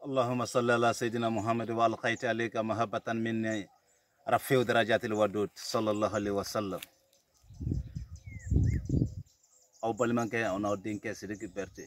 اللهم صل على سيدنا محمد والقيت عليك محبة مني رفيع درجات الودود صلى الله عليه وسلم aw balimakɛ aw n'aw denkɛ sidiki bɛrite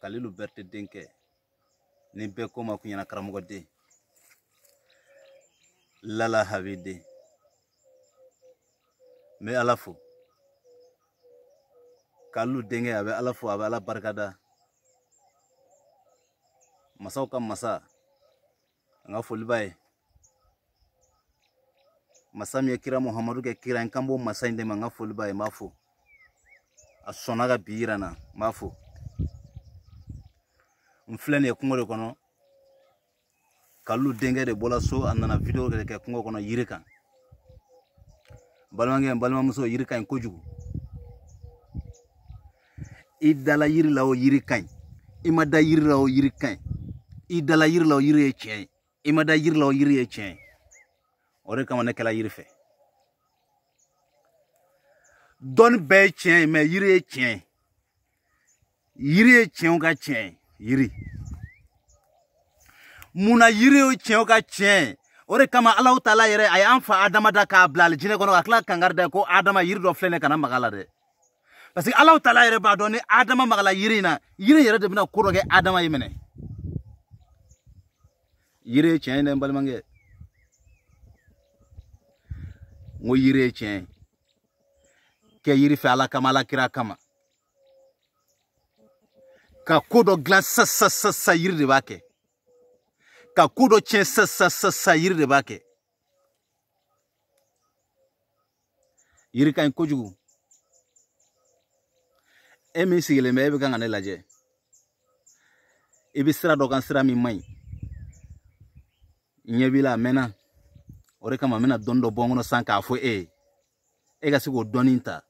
kalilu bɛrite denkɛ ni bɛɛ ko ma kun ɲɛna karamɔgɔ den lala habi den n bɛ ala fo kalilu denkɛ a bɛ ala fo a bɛ ala barikada masawu kam masa anga foliba ye masa min kira muhamadu kɛ kira n kan b'o masa in ka foli b'a ye n b'a fo na n b'a fo n filɛ kalu denkɛ de bɔla so a video de kɛ kungo kɔnɔ yiri kan balimakɛ n balimamuso yiri kojugu i dala o yiri ka ɲi o yiri i dala yiri la o yiri ye tiɲɛ i ma da yiri la o yiri ye tiɲɛ o de kama ne kɛla yiri fɛ dɔnni bɛɛ ye tiɲɛ ye mɛ yiri ye tiɲɛ yiri ye tiɲɛw ka tiɲɛ ye yiri munna yiri ye tiɲɛw ka tiɲɛ o de kama alaw taala yɛrɛ a y'an fa adama da k'a bila alijinɛ kɔnɔ ka tila kankari da ko adama yiri dɔ filɛ ne kana maga la dɛ parce que alaw taala yɛrɛ b'a dɔn ni adama magala yiri in na yiri yɛrɛ de bɛna ko dɔ kɛ adama ye minɛ yire tiɲɛ dɛ n balimakɛ n ko yiri ye tiɲɛ kɛ yiri fɛ ala kama ala kira kama ka ko dɔ dilan sisan sisan yiri de b'a kɛ ka ko dɔ tiɲɛ sisan sisan sisan yiri de b'a kɛ yiri ka ɲi kojugu e min sigilen bɛ e bɛ kan ka ne lajɛ i bɛ sira dɔ kan sira min man ɲi ɲɛ b'i la a mɛnna o de kama n bɛna dɔɔni dɔ bɔ n kɔnɔ sisan k'a fɔ e ye e ka se k'o dɔɔni ta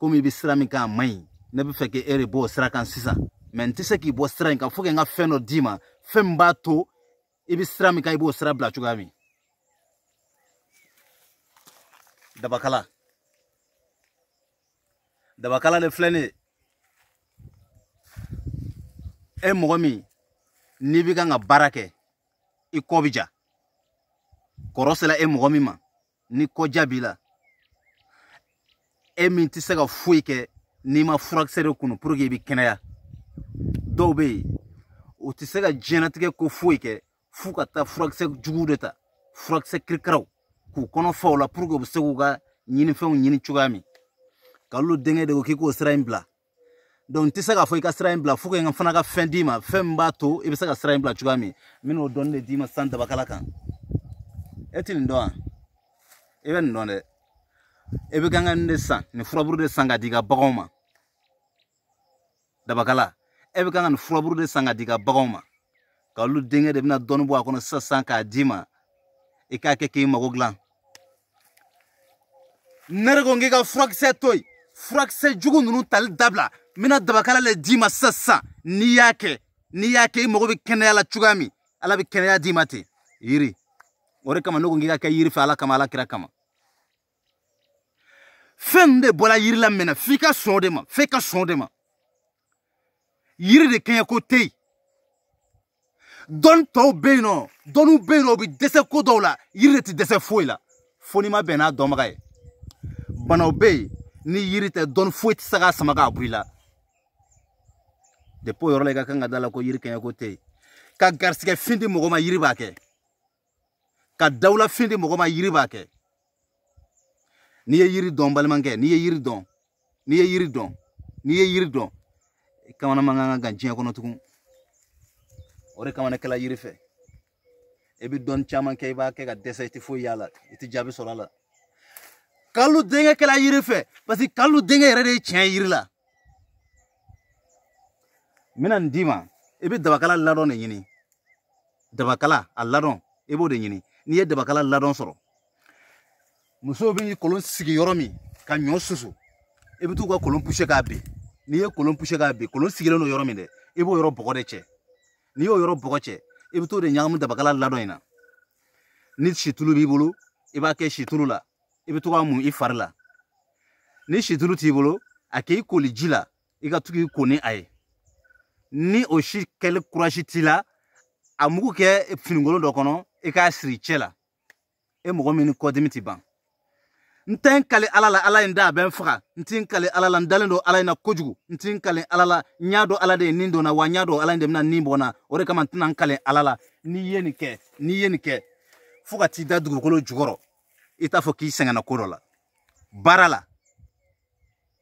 komi i bɛ sira min kan a man ɲi ne bɛ fɛ k'e e de bɔ o sira kan sisan mɛ n tɛ se k'i bɔ sira in kan fo ka n ka fɛn dɔ d'i ma fɛn min b'a to i bɛ sira min kan i b'o sira bila cogoya min dabakala dabakala de filɛ nin ye e mɔgɔ min n'i bɛ kan ka baara kɛ i kɔ bɛ ja kɔrɔ sela e mɔgɔ min ma ni kɔja b'i la e min tɛ se ka foyi kɛ n'i ma furakisɛ de kunu puruke i bi kɛnɛya dɔw be yen o tɛ se ka diɲɛnatigɛ ko foyi kɛ fuu ka taa furakisɛ juguw de ta furakisɛ kirikaraw k'u kɔnɔ fa o la puruke u be se k'u ka ɲinifɛnw ɲini cogoya min kalolu denkɛ de ko k'i k'o sira in bila donc n tɛ se k'a fɔ i ka sira in bila fo ka n fana ka fɛn d'i ma fɛn min b'a to i bɛ se ka sira in bila cogoya min n bɛn'o dɔɔni de d'i ma san dabakala kan e tɛ nin dɔn wa i bɛ nin dɔn dɛ i bɛ kan ka nin de san nin furaburu de san ka di i ka baganw ma dabakala e bɛ kan ka nin furaburu de san ka di i ka baganw ma e ka olu denkɛ de bɛna dɔɔnin bɔ a kɔnɔ sisan k'a d'i ma i k'a kɛ k'i mago dilan ne yɛrɛ ko n k'i ka furakisɛ to yen furakisɛ jugu ninnu tali dabila n bɛna dabakala le d'i ma sisan n'i y'a kɛ n'i y'a kɛ i mago bɛ kɛnɛya la cogoya min ala bɛ kɛnɛya d'i ma ten yiri o de kama ne ko k'i ka kɛ yiri fɛ ala kama ala kira kama fɛn de bɔra yiri la mɛnɛ f'i ka sɔn o de ma f'i ka sɔn o de ma yiri de kɛɲɛ ko tɛ yen dɔnni tɔw bɛ yen nɔ dɔnniw bɛ yen nɔ u bɛ dɛsɛ ko dɔw la yiri de tɛ dɛsɛ foyi la fo n'i ma bɛn n'a dɔnbaga ye banaw bɛ yen ni yiri tɛ dɔnni foyi tɛ se k'a sama k'a bɔ i la depuis o yɔrɔ la i ka kan ka da la ko yiri kɛɲɛ ko tɛ yen ka garisigɛ fin di mɔgɔ ma yiri b'a kɛ. ka dawulafin di mɔgɔ ma yiri b'a kɛ n'i ye yiri dɔn balimakɛ n'i ye yiri dɔn n'i ye yiri dɔn n'i ye yiri dɔn i kamana man kan ka gan diɲɛ kɔnɔ tugun o de kama kɛla yiri fɛ i bɛ dɔnni caman kɛ i b'a kɛ ka dɛsɛ i tɛ foyi y'a la i tɛ jaabi sɔrɔ a la kalu denkɛ kɛla yiri fɛ parce que kalu denkɛ yɛrɛ de ye tiɲɛ yiri la n bɛna nin d'i ma i bɛ dabakala ladɔn de ɲini dabakala a ladɔn i b'o de ɲini n'i ye dabakala ladɔn sɔrɔ musow bɛ kolon sigi yɔrɔ min ka ɲɔ susu i bɛ t'u ka kolon puse k'a bin n'i ye kolon puse k'a bin kolon sigilen don yɔrɔ min dɛ i b'o yɔrɔ bɔgɔ de cɛ n'i y'o yɔrɔ bɔgɔ cɛ i bɛ t'o de ɲagami dabakala ladɔn in na ni situlu b'i bolo i b'a kɛ situlu la i bɛ to k'a mun i fari la ni situlu t'i bolo a k'i koli ji la i ka to k'i ko ni a ye ni o si kɛli kurasi t'i la a mugu kɛ finikolon dɔ kɔnɔ i e k'a siri cɛ la e mɔgɔ min ni kɔdimi ti ban n tɛ n kali ala la ala in da a bɛ n faga n ti n kali ala la n dalen don ala in na kojugu n ti n kali ala la n y'a dɔn ala de ye nin don na wa n y'a dɔn ala in de bɛna nin bɔ n na o de kama n tɛna n kali ala la n'i ye nin kɛ n'i ye nin kɛ fo ka t'i da dugukolo jukɔrɔ i t'a fɔ k'i sɛgɛnna ko dɔ la baara la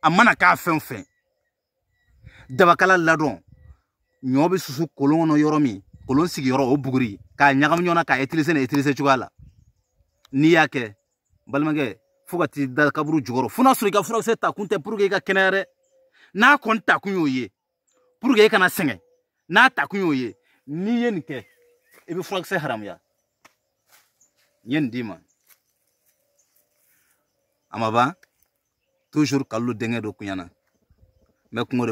a mana k'a fɛn o fɛn dabakala ladɔn ɲɔ bɛ susu kolon kɔnɔ yɔrɔ min kolon sigiyɔrɔ o buguri k'a ɲagami ɲɔgɔn na k'a utiliser nin utiliser cogoya la n'i y'a kɛ balimakɛ fo ka t'i da kaburu jukɔrɔ fo n'a sɔrɔ i ka furakisɛ ta kun pour que ka kɛnɛya n'a kɔni ta kun y'o ye pour que i kana n'a ta kun y'o n'i e ya. d'i toujours kalo denkɛ dɔ kunyana n bɛ kungo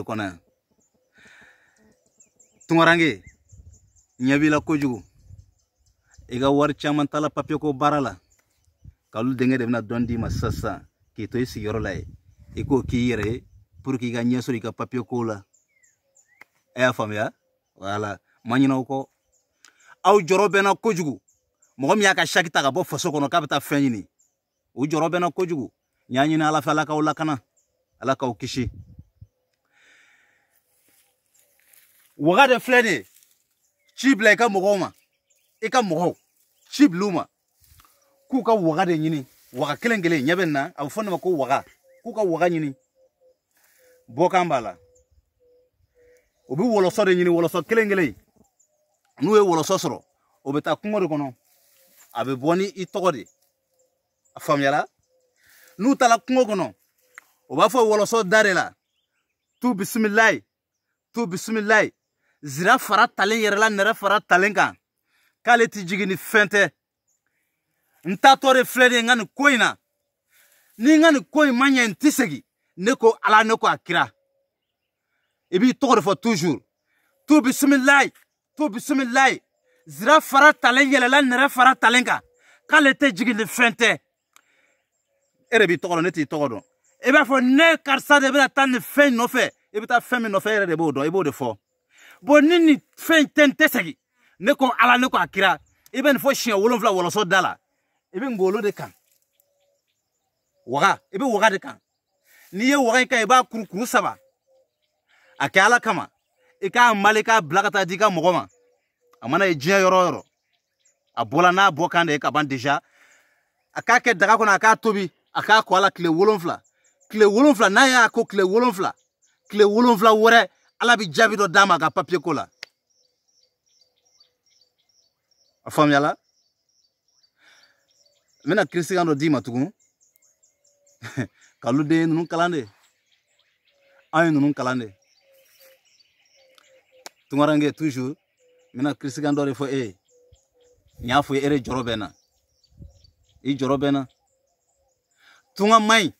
la Ega war wari tala papioko barala ko baara kalu denga de bɛna dɔn ma sisan k'i to i sigiyɔrɔ la ye k'i yere ka ɲɛ sɔrɔ ka y'a wala ma ɲinɛ o kɔ aw jɔrɔ na kojugu mɔgɔ y'a ka saki ta ka bɔ faso kono k'a bɛ taa fɛn o na ala fala ka k'aw ala de filɛ ka mɔgɔw i e ka mɔgɔw ci bil'u ma k'u ka waga de ɲini waga kelen kelen ɲɛ bɛ na a bɛ fɔ ne ma ko waga k'u ka waga ɲini bɔkan b'a la u bɛ wɔlɔsɔ de ɲini wɔlɔsɔ kelen kelen n'u ye wɔlɔsɔ sɔrɔ o bɛ e taa kungo de kɔnɔ a bɛ bɔ ni e i tɔgɔ de a faamuyala n'u taara kungo kɔnɔ o b'a fɔ wɔlɔsɔ da de la tu bisimilayi tu bisimilayi zira fara talen yɛrɛ la nɛrɛ fara talen kan k'ale ti jigi ni fɛn tɛ n tatɔ de filɛ de n ka nin ko in na ni n ka nin ko in ma ɲɛ n ti segin ne ko ala ne ko a kira i b'i tɔgɔ de fɔ tuzur tu bisimilayi tu bisimilayi zira fara talen yɛlɛla nɛrɛ fara talen kan k'ale tɛ jigi ni fɛn tɛ e de b'i tɔgɔ dɔn ne t'i tɔgɔ dɔn i b'a fɔ ne karisa de bɛna taa nin fɛn nɔfɛ i bɛ taa fɛn min nɔfɛ e yɛrɛ de b'o dɔn i b'o de fɔ bɔn ni nin fɛn tɛ n tɛ segin ne ko ala ne ko a kira i bɛ nin fɔ siɲɛ wolonfila wɔlɔsɔ da la i bɛ ngolo de kan waga i bɛ waga de kan n'i ye waga in kan i b'a kuru kuru saba a kɛ ala kama i k'a mali k'a bila ka taa di i ka mɔgɔ ma a mana ye diɲɛ yɔrɔ o yɔrɔ a bɔla n'a bɔ kan de ye ka ban deja a k'a kɛ daga kɔnɔ a k'a tobi a k'a kɔ a la tile wolonfila tile wolonfila n'a y'a ko tile wolonfila tile wolonfila wɛrɛ ala bɛ jaabi dɔ d'a ma a ka papiye ko la a faamuyala n bɛna kirisikan dɔ d'i ma tugun ka luden ninnu kalan de an ye ninnu kalan de tunkaranke toujours n bɛna kirisikan dɔ de fɔ e ye n y'a fɔ e yɛrɛ jɔrɔ bɛ n na i jɔrɔ bɛ n na tunga man ɲi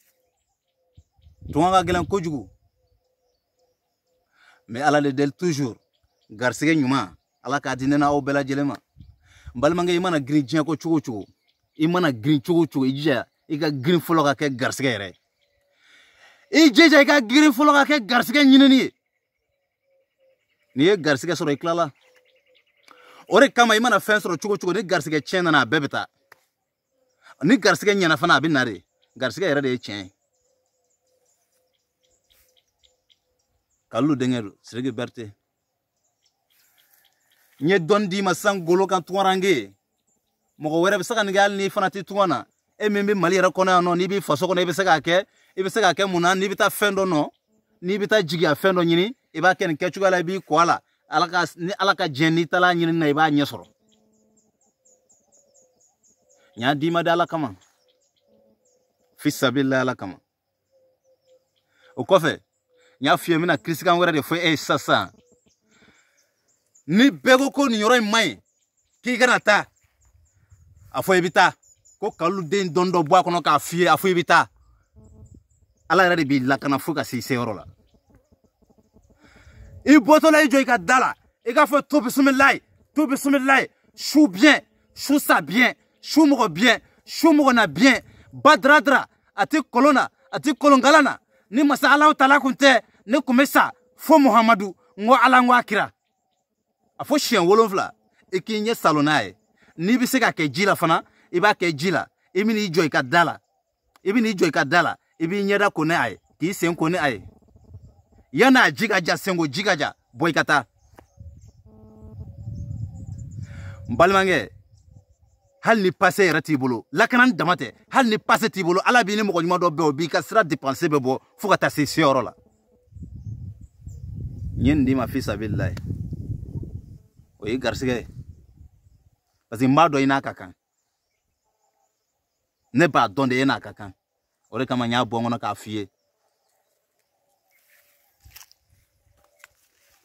tunga ka gɛlɛn kojugu mɛ ala de deli toujours garisigɛ ɲuman ala k'a di ne n'aw bɛɛ lajɛlen ma bal manga i mana girin diɲɛ ko cogo o cogo i mana girin cogo o cogo i jija i ka girin fɔlɔ ka kɛ garisigɛ yɛrɛ ye i jija i ka girin fɔlɔ ka kɛ garisigɛ ɲinini ye n'i ye garisigɛ sɔrɔ i tilala o de kama i mana fɛn sɔrɔ cogo o cogo ni garisigɛ tiɲɛ nana a bɛɛ bɛ taa ni garisigɛ ɲɛna fana a bɛ na de garisigɛ yɛrɛ de ye tiɲɛ ye kalilu denkɛ don nye ye dɔɔni d'i ma sisan golo kan tungarange mɔgɔ wɛrɛ bɛ se ka nin kɛ hali n'i fana tɛ tunga na e min bɛ mali yɛrɛ kɔnɔ yan nɔ n'i b'i faso kɔnɔ i bɛ se k'a kɛ i bɛ se k'a kɛ mun na n'i bɛ taa fɛn dɔ nɔ n'i bɛ taa jigin fɛn dɔ ɲini i b'a kɛ nin kɛcogoya la i b'i kɔ a la ala ka ni ala ka diɲɛ n'i taara ɲini na i b'a ɲɛ sɔrɔ n y'a d'i ma de ala kama fisabila ala kama o kɔfɛ n y'a f'i ye n bɛna kirisikan wɛrɛ de fɔ e ye sisan sisan ni bɛɛ ko ko nin yɔrɔ k'i kana taa a fɔ i ko kaluden dɔn dɔ bɔ a k'a f'i ye a fɔ i ala yɛrɛ de b'i lakana fo ka se i la i bɔtɔla i jɔ ka da la k'a fɔ to bisimilayi to bisimilayi su biyɛn su sa biyɛn su mɔgɔ biyɛn su mɔgɔ na biyɛn ba dira dira a ti ni masa alaw tala kun ne kun sa fo muhamadu n ko ala n ko a fo siɲɛ wolonfila i k'i ɲɛ salon n'a ye n'i be se ka kɛ ji la fana i b'a kɛ ji la i ben'i jɔ i ka da la i ben'i jɔ i ka da la i b'i ɲɛda ko ni ye k'i sen ko ni ye yan'a ji ka ja senko ji ka ja bɔ i ka taa n balimakɛ hali ni pase yɛrɛ t'i bolo lakanani dama tɛ hali ni pase t'i bolo ala b'i ni mɔgɔ ɲuman dɔ bɛn o b'i ka sira depanse bɛ bɔ fɔɔ ka taa se seyɔrɔ la n ye nin d'i ma fisabililayi o ye garisigɛ ye parce que n b'a dɔn i n'a ka kan ne b'a dɔn de e n'a ka kan o de kama n y'a bɔ n kɔnɔ k'a f'i ye